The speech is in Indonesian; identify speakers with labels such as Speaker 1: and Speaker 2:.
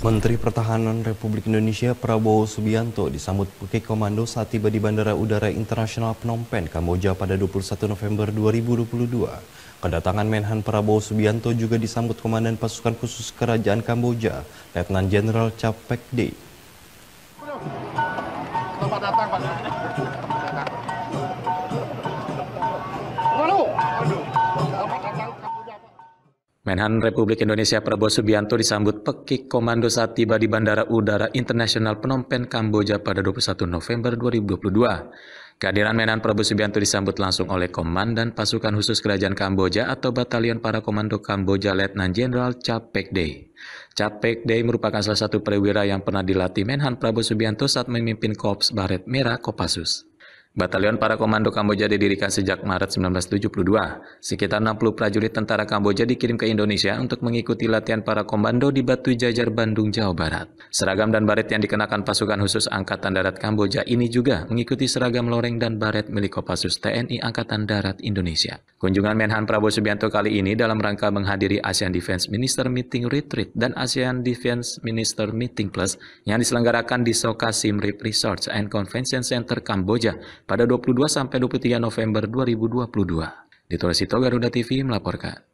Speaker 1: Menteri Pertahanan Republik Indonesia Prabowo Subianto disambut Bukit Komando saat tiba di Bandara Udara Internasional Phnom Penh, Kamboja pada 21 November 2022. Kedatangan Menhan Prabowo Subianto juga disambut Komandan Pasukan Khusus Kerajaan Kamboja, Letnan Jenderal Capek D.
Speaker 2: Menhan Republik Indonesia Prabowo Subianto disambut pekik komando saat tiba di Bandara Udara Internasional Phnom Penh, Kamboja pada 21 November 2022. Kehadiran Menhan Prabowo Subianto disambut langsung oleh Komandan Pasukan Khusus Kerajaan Kamboja atau Batalion Para Komando Kamboja Letnan Jenderal Capek Day. Capek Day merupakan salah satu perwira yang pernah dilatih Menhan Prabowo Subianto saat memimpin Korps Baret Merah Kopassus. Batalion para komando Kamboja didirikan sejak Maret 1972. Sekitar 60 prajurit tentara Kamboja dikirim ke Indonesia untuk mengikuti latihan para komando di Batu Jajar, Bandung, Jawa Barat. Seragam dan baret yang dikenakan pasukan khusus Angkatan Darat Kamboja ini juga mengikuti seragam loreng dan baret milik Kopassus TNI Angkatan Darat Indonesia. Kunjungan Menhan Prabowo Subianto kali ini dalam rangka menghadiri ASEAN Defense Minister Meeting Retreat dan ASEAN Defense Minister Meeting Plus yang diselenggarakan di Soka Simrip Resorts and Convention Center Kamboja pada 22 sampai 23 November 2022. Di Torresito Garuda TV melaporkan.